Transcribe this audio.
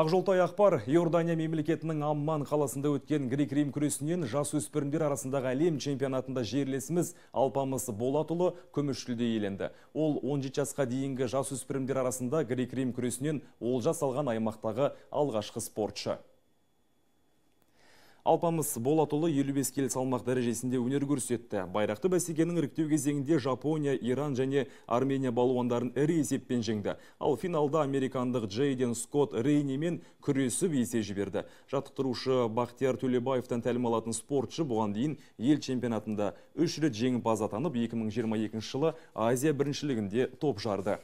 Ақжолтай Ақпар Иордания мемлекетінің Амман қаласында өткен грек-рим күресінен жас өспірімдер арасындағы әлем чемпионатында жерлесіміз Алпамыс Болатұлы күміс еленді. Ол 17 жасқа дейінгі жас өспірімдер арасында грек-рим күресінен ол жас алған аймақтағы алғашқы спортшы. Алпамыз Болатолы 55 келі салмақ дәрежесінде өнер көрсетті. Байрақты бәсекенің іріктеу кезеңінде Жапония, Иран және Армения балуандарын ірі есеппен жеңді. Ал финалда американдық Джейден Скотт Рейнимен күресіп есе жіберді. Жаттықтырушы Бақтияр Төлебаевтан тәлім алатын спортшы бұған дейін ел чемпионатында үш рет жеңімпаз атанып 2022 жылы Азия біріншілігінде топ жарды.